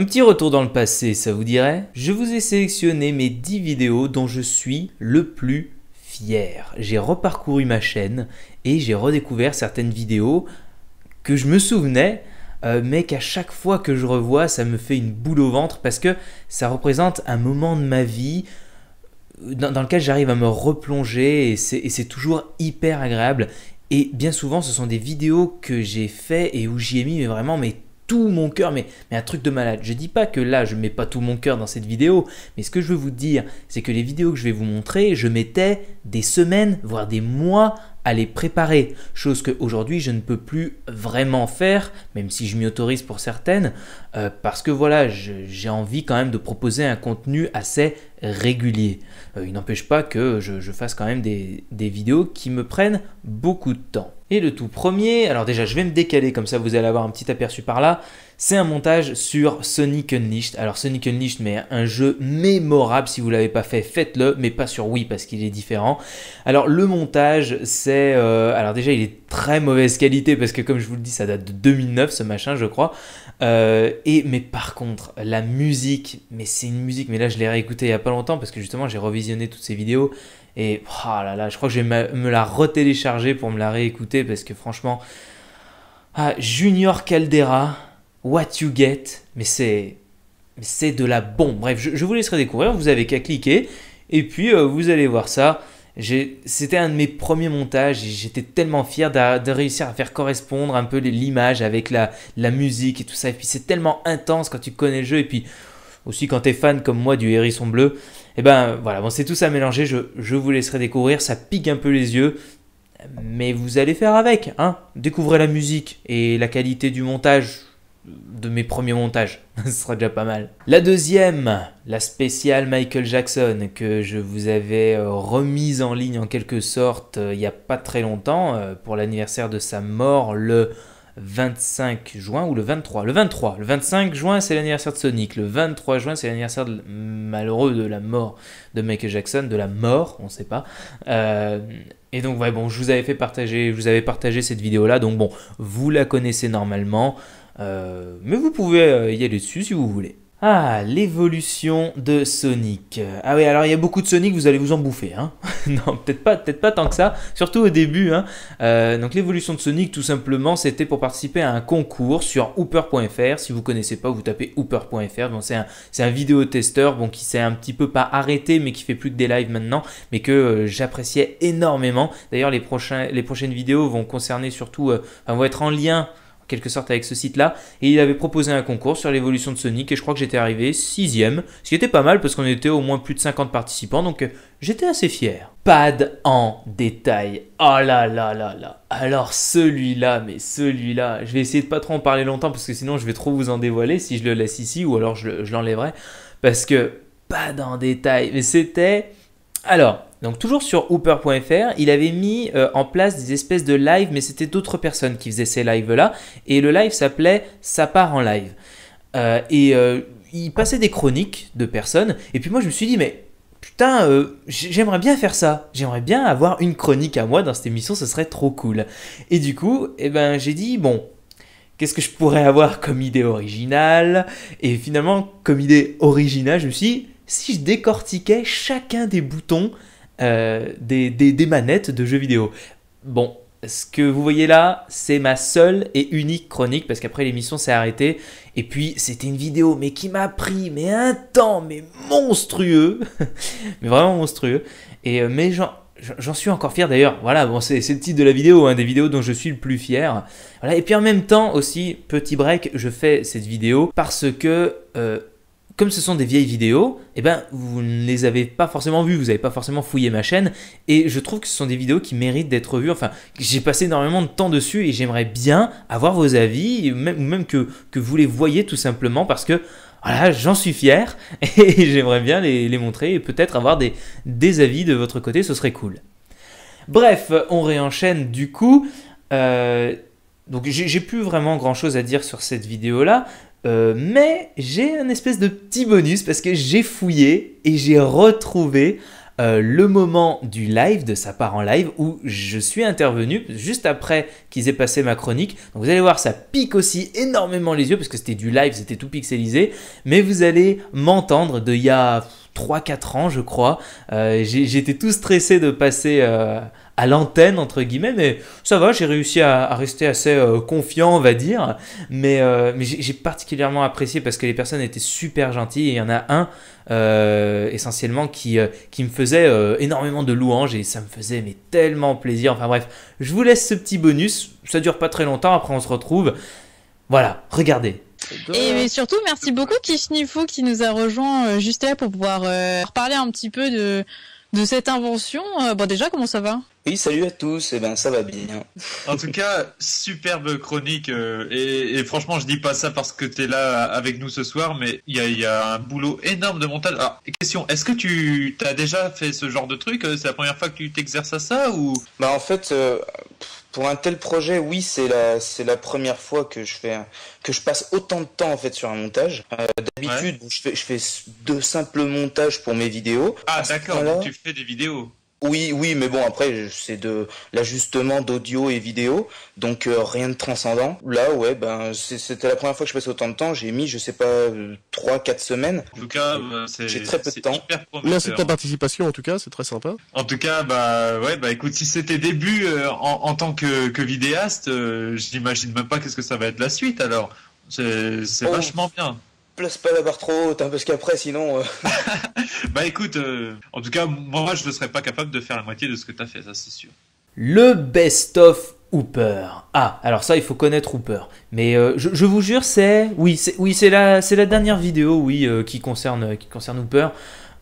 Un petit retour dans le passé, ça vous dirait Je vous ai sélectionné mes 10 vidéos dont je suis le plus fier. J'ai reparcouru ma chaîne et j'ai redécouvert certaines vidéos que je me souvenais, euh, mais qu'à chaque fois que je revois, ça me fait une boule au ventre parce que ça représente un moment de ma vie euh, dans, lequel j'arrive à me replonger et c'est toujours hyper agréable. Et bien souvent, ce sont des vidéos que j'ai fait et où j'y ai mis vraiment mes mon cœur, mais, mais un truc de malade. Je dis pas que là, je mets pas tout mon cœur dans cette vidéo, mais ce que je veux vous dire, c'est que les vidéos que je vais vous montrer, je mettais des semaines, voire des mois à les préparer, chose qu'aujourd'hui je ne peux plus vraiment faire, même si je m'y autorise pour certaines, euh, parce que voilà, j'ai envie quand même de proposer un contenu assez régulier. Euh, il n'empêche pas que je, fasse quand même des vidéos qui me prennent beaucoup de temps. Et le tout premier, alors déjà je vais me décaler comme ça vous allez avoir un petit aperçu par là, c'est un montage sur Sonic Unleashed. Alors Sonic Unleashed, mais un jeu mémorable. Si vous l'avez pas fait, faites-le, mais pas sur Wii parce qu'il est différent. Alors le montage, c'est euh, alors déjà il est très mauvaise qualité parce que comme je vous le dis, ça date de 2009 ce machin, je crois. Euh, et mais par contre, la musique, mais c'est une musique. Mais là, je l'ai réécoutée il y a pas longtemps parce que justement, j'ai revisionné toutes ces vidéos. Et oh là là, je crois que je vais me la retélécharger pour me la réécouter parce que franchement, ah, Junior Caldera, What You Get, mais c'est c'est de la bombe. Bref, je, vous laisserai découvrir, vous avez qu'à cliquer et puis euh, vous allez voir ça. C'était un de mes premiers montages et j'étais tellement fier de, réussir à faire correspondre un peu l'image avec la, la musique et tout ça. Et puis c'est tellement intense quand tu connais le jeu et puis aussi quand tu es fan comme moi du hérisson bleu. Et eh ben voilà, bon c'est tout ça mélangé, je, je vous laisserai découvrir, ça pique un peu les yeux, mais vous allez faire avec, hein. Découvrez la musique et la qualité du montage, de mes premiers montages. Ce sera déjà pas mal. La deuxième, la spéciale Michael Jackson que je vous avais euh, remise en ligne en quelque sorte euh, il n'y a pas très longtemps euh, pour l'anniversaire de sa mort le 25 juin ou le 23. Le 23. Le 25 juin, c'est l'anniversaire de Sonic. Le 23 juin, c'est l'anniversaire malheureux de la mort de Michael Jackson, de la mort, on ne sait pas. et donc, ouais, bon, je vous avais fait partager, je vous avais partagé cette vidéo-là. Donc, bon, vous la connaissez normalement. Euh, mais vous pouvez euh, y aller dessus si vous voulez. Ah, l'évolution de Sonic. Ah oui, alors il y a beaucoup de Sonic, vous allez vous en bouffer. Hein non, peut-être pas, peut pas tant que ça, surtout au début. Hein euh, donc l'évolution de Sonic, tout simplement, c'était pour participer à un concours sur Hooper.fr. Si vous connaissez pas, vous tapez Hooper.fr. Donc c'est un, un testeur bon, qui s'est un petit peu pas arrêté, mais qui fait plus que des lives maintenant, mais que j'appréciais énormément. D'ailleurs, les, prochains, les prochaines vidéos vont concerner surtout, vont être en lien quelque sorte avec ce site-là. Et il avait proposé un concours sur l'évolution de Sonic et je crois que j'étais arrivé sixième, ce qui était pas mal parce qu'on était au moins plus de 50 participants, donc euh, j'étais assez fier. Pad en détail. Oh là là là là. Alors celui-là, mais celui-là, je vais essayer de pas trop en parler longtemps parce que sinon je vais trop vous en dévoiler si je le laisse ici ou alors je, l'enlèverai parce que pas en détail. Mais c'était... Alors, donc toujours sur Hooper.fr, il avait mis euh, en place des espèces de live, mais c'était d'autres personnes qui faisaient ces lives-là. Et le live s'appelait Ça part en live. Euh, et euh, il passait des chroniques de personnes. Et puis moi je me suis dit, mais putain, j'aimerais bien faire ça. J'aimerais bien avoir une chronique à moi dans cette émission, ce serait trop cool. Et du coup, eh ben, j'ai dit, bon, qu'est-ce que je pourrais avoir comme idée originale Et finalement, comme idée originale, je me suis dit, si je décortiquais chacun des boutons euh, des, manettes de jeux vidéo. Bon, ce que vous voyez là, c'est ma seule et unique chronique parce qu'après l'émission s'est arrêtée. Et puis c'était une vidéo, mais qui m'a pris, mais un temps, mais monstrueux, mais vraiment monstrueux. Et euh, mais j'en suis encore fier d'ailleurs. Voilà, bon, c'est le titre de la vidéo, hein, des vidéos dont je suis le plus fier. Voilà. Et puis en même temps aussi, petit break, je fais cette vidéo parce que euh, comme ce sont des vieilles vidéos, eh ben, vous ne les avez pas forcément vues, vous n'avez pas forcément fouillé ma chaîne, et je trouve que ce sont des vidéos qui méritent d'être vues. Enfin, j'ai passé énormément de temps dessus et j'aimerais bien avoir vos avis, ou même, que, que vous les voyez tout simplement parce que voilà, j'en suis fier et j'aimerais bien les, montrer et peut-être avoir des, des, avis de votre côté, ce serait cool. Bref, on réenchaîne du coup. Euh, donc j'ai plus vraiment grand chose à dire sur cette vidéo là, euh, mais j'ai un espèce de petit bonus parce que j'ai fouillé et j'ai retrouvé euh, le moment du live, de sa part en live, où je suis intervenu juste après qu'ils aient passé ma chronique. Donc vous allez voir, ça pique aussi énormément les yeux parce que c'était du live, c'était tout pixelisé. Mais vous allez m'entendre de il y a 3-4 ans, je crois. Euh, j'étais tout stressé de passer à l'antenne, entre guillemets, mais ça va, j'ai réussi à, rester assez euh, confiant, on va dire. Mais, euh, mais j'ai particulièrement apprécié parce que les personnes étaient super gentilles il y en a un. Euh, essentiellement qui, qui me faisait énormément de louanges et ça me faisait mais tellement plaisir. Enfin bref, je vous laisse ce petit bonus, ça dure pas très longtemps, après on se retrouve. Voilà, regardez. Et surtout, merci beaucoup Kishnifou qui nous a rejoint juste là pour pouvoir reparler parler un petit peu de, de cette invention. bon, déjà, comment ça va oui, salut à tous, eh ben ça va bien. en tout cas, superbe chronique, euh, et, franchement, je dis pas ça parce que tu es là avec nous ce soir, mais il y a, un boulot énorme de montage. Alors, question, est-ce que tu as déjà fait ce genre de truc euh, C'est la première fois que tu t'exerces à ça ou Bah en fait, euh, pour un tel projet, oui, c'est la c'est la première fois que je fais que je passe autant de temps en fait sur un montage. D'habitude, je fais je fais deux simples montages pour mes vidéos. Ah d'accord, tu fais des vidéos. Oui, oui, mais bon, après, c'est de l'ajustement d'audio et vidéo, donc euh, rien de transcendant. Là, ouais, ben, c'était la première fois que je passais autant de temps. J'ai mis, je sais pas, euh, trois, 3-4 semaines. En tout cas, euh, j'ai très peu de temps. Merci de ta participation, en tout cas, c'est très sympa. En tout cas, bah, ouais, bah, écoute, si c'était début en, tant que, que vidéaste, j'imagine même pas qu'est-ce que ça va être la suite, alors. C'est, oh. vachement bien place pas la barre trop haute, hein, parce qu'après, sinon. Euh, bah écoute, euh, en tout cas, moi, je ne serais pas capable de faire la moitié de ce que tu as fait, ça, c'est sûr. Le best-of Hooper. Ah, alors ça, il faut connaître Hooper. Mais euh, je, vous jure, c'est. Oui, c'est oui, la, la dernière vidéo oui, qui, concerne, qui concerne Hooper.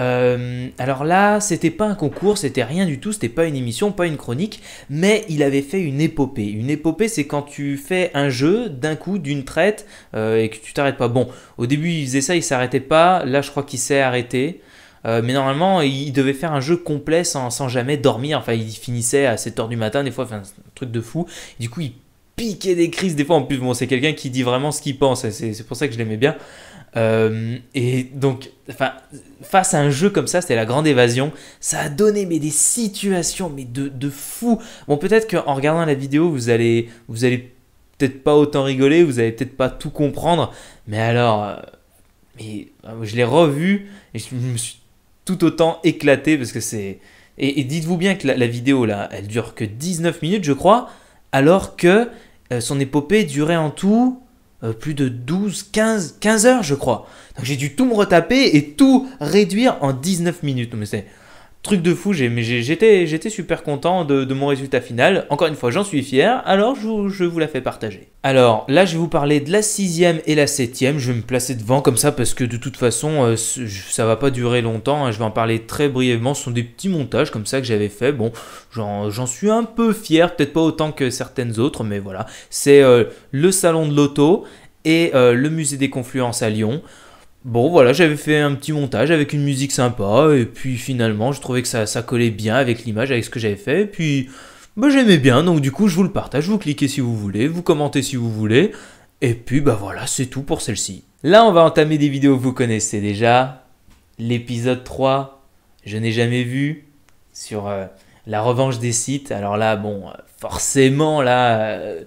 Euh, alors là, c'était pas un concours, c'était rien du tout, c'était pas une émission, pas une chronique, mais il avait fait une épopée. Une épopée, c'est quand tu fais un jeu d'un coup, d'une traite, euh, et que tu t'arrêtes pas. Bon, au début, il faisait ça, il s'arrêtait pas. Là, je crois qu'il s'est arrêté. Euh, mais normalement, il devait faire un jeu complet sans, jamais dormir. Enfin, il finissait à 7h du matin, des fois, enfin, un truc de fou. Du coup, il piquait des crises. Des fois, en plus, bon, c'est quelqu'un qui dit vraiment ce qu'il pense. C'est pour ça que je l'aimais bien. Euh, et donc, enfin, face à un jeu comme ça, c'était la grande évasion. Ça a donné mais des situations mais de, de fou. Bon, peut-être qu'en regardant la vidéo, vous allez, vous allez peut-être pas autant rigoler, vous allez peut-être pas tout comprendre. Mais alors, euh, mais euh, je l'ai revu et je me suis tout autant éclaté parce que c'est. Et, dites-vous bien que la, vidéo là, elle dure que 19 minutes, je crois, alors que son épopée durait en tout euh, plus de 12, 15, 15 heures, je crois. Donc j'ai dû tout me retaper et tout réduire en 19 minutes. Mais c'est Truc de fou, j'étais super content de, mon résultat final. Encore une fois, j'en suis fier, alors je, vous la fais partager. Alors là, je vais vous parler de la sixième et la septième. Je vais me placer devant comme ça parce que de toute façon, ça euh, ça va pas durer longtemps. Hein. Je vais en parler très brièvement. Ce sont des petits montages comme ça que j'avais fait. Bon, j'en suis un peu fier, peut-être pas autant que certaines autres, mais voilà. C'est euh, le salon de l'auto et euh, le musée des confluences à Lyon. Bon voilà, j'avais fait un petit montage avec une musique sympa, et puis finalement je trouvais que ça, ça collait bien avec l'image, avec ce que j'avais fait, et puis bah, j'aimais bien, donc du coup je vous le partage, vous cliquez si vous voulez, vous commentez si vous voulez, et puis bah voilà, c'est tout pour celle-ci. Là on va entamer des vidéos que vous connaissez déjà, l'épisode 3, je n'ai jamais vu, sur euh, la revanche des sites, alors là bon, euh, forcément là... Euh,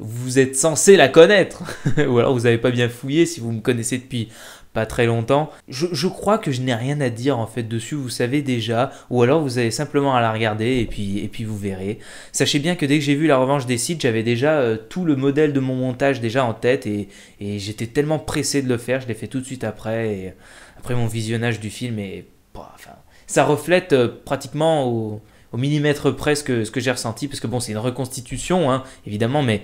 vous êtes censé la connaître. Ou alors vous n'avez pas bien fouillé si vous me connaissez depuis pas très longtemps. Je, crois que je n'ai rien à dire en fait dessus, vous savez déjà, ou alors vous avez simplement à la regarder et puis, et puis vous verrez. Sachez bien que dès que j'ai vu La Revanche des sites, j'avais déjà euh, tout le modèle de mon montage déjà en tête et, j'étais tellement pressé de le faire, je l'ai fait tout de suite après, après mon visionnage du film et bah, ça reflète euh, pratiquement au, millimètre presque ce que, j'ai ressenti, parce que bon c'est une reconstitution hein, évidemment, mais...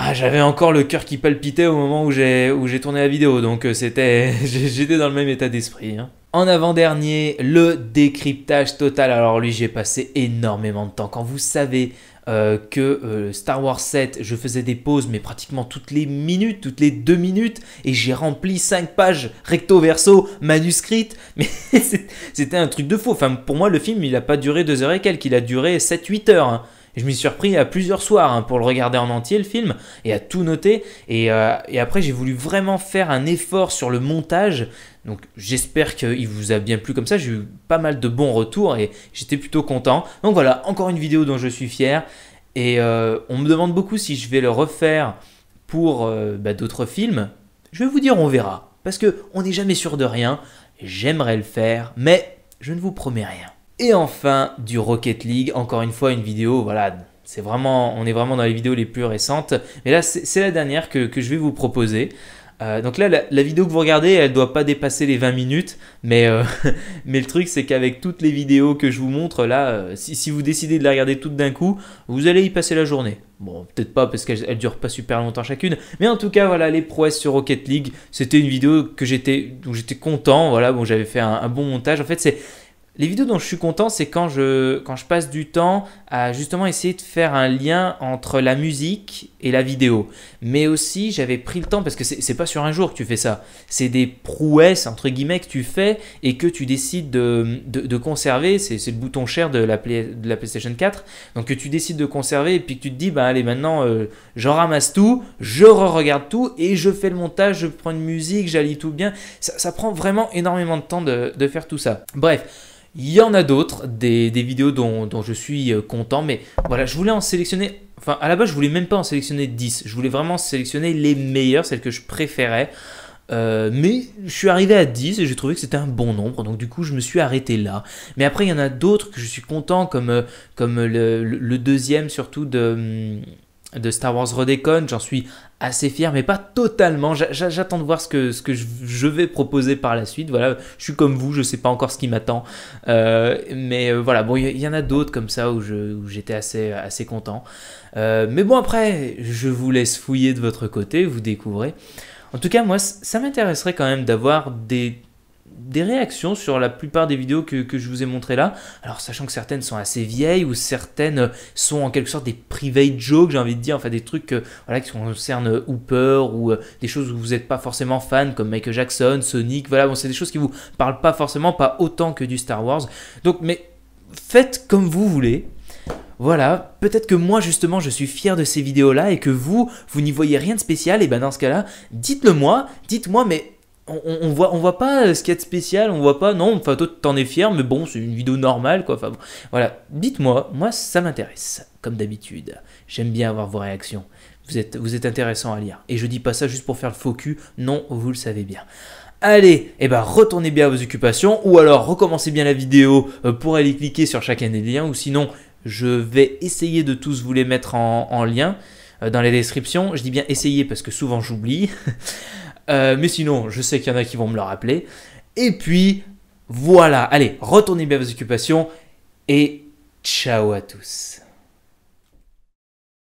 Ah, j'avais encore le cœur qui palpitait au moment où j'ai, où j'ai tourné la vidéo, donc euh, c'était, j'étais dans le même état d'esprit. Hein. En avant-dernier, le décryptage total. Alors lui, j'ai passé énormément de temps. Quand vous savez euh, que euh, Star Wars 7, je faisais des pauses, mais pratiquement toutes les minutes, toutes les deux minutes, et j'ai rempli cinq pages recto verso manuscrites. Mais c'était un truc de faux. Enfin, pour moi, le film, il n'a pas duré deux heures et quelques, il a duré 7-8 heures. Hein. Je m'y suis surpris à plusieurs soirs hein, pour le regarder en entier le film et à tout noter. Euh, et, après, j'ai voulu vraiment faire un effort sur le montage. Donc j'espère qu'il vous a bien plu comme ça, j'ai eu pas mal de bons retours et j'étais plutôt content. Donc voilà, encore une vidéo dont je suis fier. Et euh, on me demande beaucoup si je vais le refaire pour euh, bah, d'autres films. Je vais vous dire, on verra. Parce que on n'est jamais sûr de rien. J'aimerais le faire, mais je ne vous promets rien. Et enfin, du Rocket League. Encore une fois, une vidéo, voilà, c'est vraiment, on est vraiment dans les vidéos les plus récentes. Mais là, c'est la dernière que, je vais vous proposer. Euh, donc là, la, vidéo que vous regardez, elle ne doit pas dépasser les 20 minutes, mais, euh, mais le truc, c'est qu'avec toutes les vidéos que je vous montre, là, euh, si, vous décidez de la regarder toutes d'un coup, vous allez y passer la journée. Bon, peut-être pas parce qu'elle ne dure pas super longtemps chacune, mais en tout cas, voilà, les prouesses sur Rocket League, c'était une vidéo que j'étais, où j'étais content, voilà, bon, j'avais fait un bon montage. En fait, c'est les vidéos dont je suis content, c'est quand je, quand je passe du temps à justement essayer de faire un lien entre la musique et la vidéo. Mais aussi, j'avais pris le temps, parce que c'est pas sur un jour que tu fais ça, c'est des prouesses, entre guillemets, que tu fais et que tu décides de, conserver. C'est le bouton cher de la, de la PlayStation 4. Donc que tu décides de conserver et puis que tu te dis, bah allez, maintenant, euh, j'en ramasse tout, je re-regarde tout et je fais le montage, je prends une musique, j'allie tout bien. Ça, prend vraiment énormément de temps de, de faire tout ça. Bref. Il y en a d'autres, des, vidéos dont, je suis euh, content, mais voilà, je voulais en sélectionner, enfin à la base je voulais même pas en sélectionner 10, je voulais vraiment sélectionner les meilleures, celles que je préférais, euh, mais je suis arrivé à 10 et j'ai trouvé que c'était un bon nombre, donc du coup je me suis arrêté là. Mais après il y en a d'autres que je suis content, comme, euh, comme le, deuxième surtout de... Hum, de Star Wars Redécon, J'en suis assez fier, mais pas totalement. J'attends de voir ce que, je vais proposer par la suite. Voilà, je suis comme vous, je sais pas encore ce qui m'attend. Euh, mais euh, voilà, bon, il y, en a d'autres comme ça où j'étais assez, content. Euh, mais bon, après, je vous laisse fouiller de votre côté, vous découvrez. En tout cas, moi, ça m'intéresserait quand même d'avoir des des réactions sur la plupart des vidéos que, je vous ai montrées là. Alors, sachant que certaines sont assez vieilles ou certaines sont en quelque sorte des private jokes, j'ai envie de dire, enfin des trucs euh, voilà, qui concernent Hooper ou euh, des choses où vous n'êtes pas forcément fan, comme Michael Jackson, Sonic, voilà, bon, c'est des choses qui vous parlent pas forcément, pas autant que du Star Wars. Donc, mais faites comme vous voulez. Voilà, peut-être que moi justement je suis fier de ces vidéos-là et que vous, vous n'y voyez rien de spécial, et ben dans ce cas-là, dites-le moi, dites-moi, mais on, voit, on voit pas ce qu'il y a de spécial, on voit pas, non, enfin toi t'en es fier, mais bon, c'est une vidéo normale, quoi. Enfin voilà, dites-moi, moi ça m'intéresse, comme d'habitude. J'aime bien avoir vos réactions. Vous êtes, vous êtes intéressant à lire. Et je dis pas ça juste pour faire le faux cul, non, vous le savez bien. Allez, et eh ben retournez bien à vos occupations, ou alors recommencez bien la vidéo euh, pour aller cliquer sur chacun des liens, ou sinon je vais essayer de tous vous les mettre en, en lien euh, dans les descriptions. Je dis bien essayer parce que souvent j'oublie. Euh, mais sinon, je sais qu'il y en a qui vont me le rappeler. Et puis, voilà. Allez, retournez bien vos occupations et ciao à tous.